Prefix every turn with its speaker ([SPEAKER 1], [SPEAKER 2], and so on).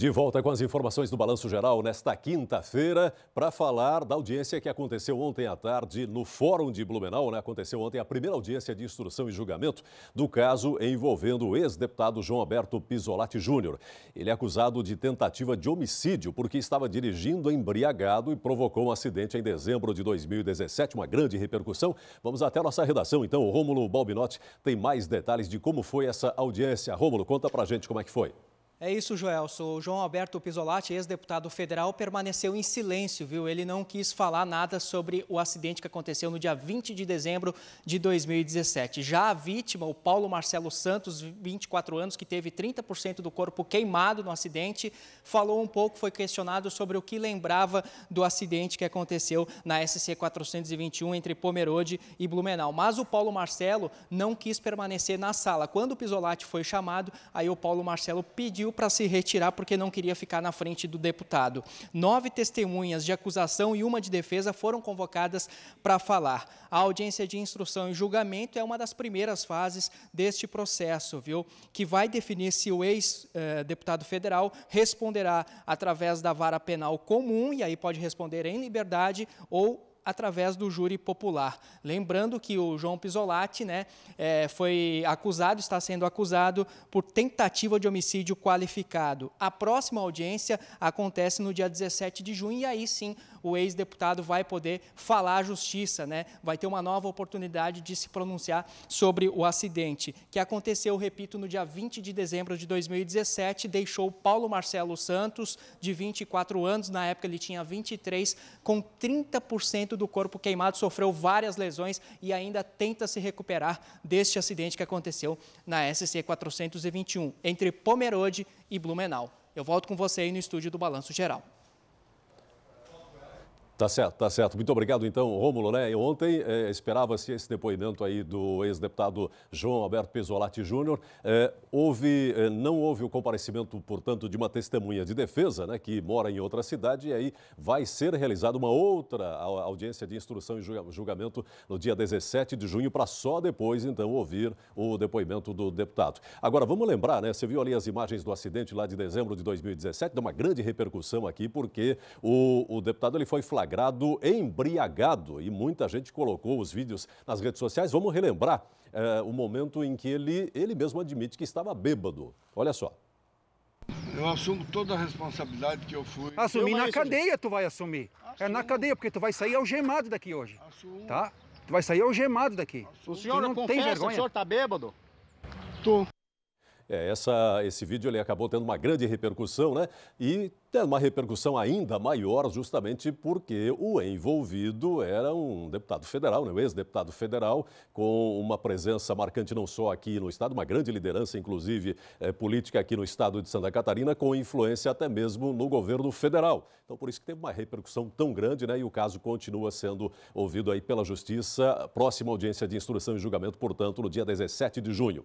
[SPEAKER 1] De volta com as informações do Balanço Geral nesta quinta-feira, para falar da audiência que aconteceu ontem à tarde no Fórum de Blumenau. Né? Aconteceu ontem a primeira audiência de instrução e julgamento do caso envolvendo o ex-deputado João Alberto Pisolati Júnior. Ele é acusado de tentativa de homicídio porque estava dirigindo embriagado e provocou um acidente em dezembro de 2017, uma grande repercussão. Vamos até nossa redação, então. O Rômulo Balbinotti tem mais detalhes de como foi essa audiência. Rômulo, conta pra gente como é que foi.
[SPEAKER 2] É isso, Joel. Sou João Alberto Pisolatti, ex-deputado federal, permaneceu em silêncio, viu? Ele não quis falar nada sobre o acidente que aconteceu no dia 20 de dezembro de 2017. Já a vítima, o Paulo Marcelo Santos, 24 anos, que teve 30% do corpo queimado no acidente, falou um pouco, foi questionado sobre o que lembrava do acidente que aconteceu na SC 421 entre Pomerode e Blumenau. Mas o Paulo Marcelo não quis permanecer na sala. Quando o Pisolatti foi chamado, aí o Paulo Marcelo pediu pediu para se retirar porque não queria ficar na frente do deputado. Nove testemunhas de acusação e uma de defesa foram convocadas para falar. A audiência de instrução e julgamento é uma das primeiras fases deste processo, viu? Que vai definir se o ex-deputado eh, federal responderá através da vara penal comum, e aí pode responder em liberdade, ou através do júri popular. Lembrando que o João Pisolatti né, é, foi acusado, está sendo acusado por tentativa de homicídio qualificado. A próxima audiência acontece no dia 17 de junho e aí sim o ex-deputado vai poder falar à justiça, né? vai ter uma nova oportunidade de se pronunciar sobre o acidente, que aconteceu, repito, no dia 20 de dezembro de 2017, deixou Paulo Marcelo Santos, de 24 anos, na época ele tinha 23, com 30% do corpo queimado, sofreu várias lesões e ainda tenta se recuperar deste acidente que aconteceu na SC 421, entre Pomerode e Blumenau. Eu volto com você aí no estúdio do Balanço Geral.
[SPEAKER 1] Tá certo, tá certo. Muito obrigado, então, Rômulo. Né? Ontem eh, esperava-se esse depoimento aí do ex-deputado João Alberto Pesolati Júnior. Eh, houve, eh, não houve o comparecimento, portanto, de uma testemunha de defesa, né, que mora em outra cidade, e aí vai ser realizada uma outra audiência de instrução e julgamento no dia 17 de junho, para só depois, então, ouvir o depoimento do deputado. Agora, vamos lembrar, né? Você viu ali as imagens do acidente lá de dezembro de 2017, deu uma grande repercussão aqui, porque o, o deputado ele foi flagrado flagrado embriagado e muita gente colocou os vídeos nas redes sociais. Vamos relembrar é, o momento em que ele, ele mesmo admite que estava bêbado. Olha só.
[SPEAKER 2] Eu assumo toda a responsabilidade que eu fui. Assumir na
[SPEAKER 1] cadeia, tu vai assumir. Assumo. É na cadeia, porque tu vai sair algemado daqui hoje. Assumo. Tá? Tu vai sair algemado daqui. Assumo. O senhor não confessa, tem vergonha. o senhor
[SPEAKER 2] tá bêbado?
[SPEAKER 1] Tô. É, essa, esse vídeo ele acabou tendo uma grande repercussão, né? E tendo uma repercussão ainda maior justamente porque o envolvido era um deputado federal, né? um ex-deputado federal, com uma presença marcante não só aqui no estado, uma grande liderança, inclusive, é, política aqui no estado de Santa Catarina, com influência até mesmo no governo federal. Então, por isso que teve uma repercussão tão grande, né? E o caso continua sendo ouvido aí pela Justiça, próxima audiência de instrução e julgamento, portanto, no dia 17 de junho.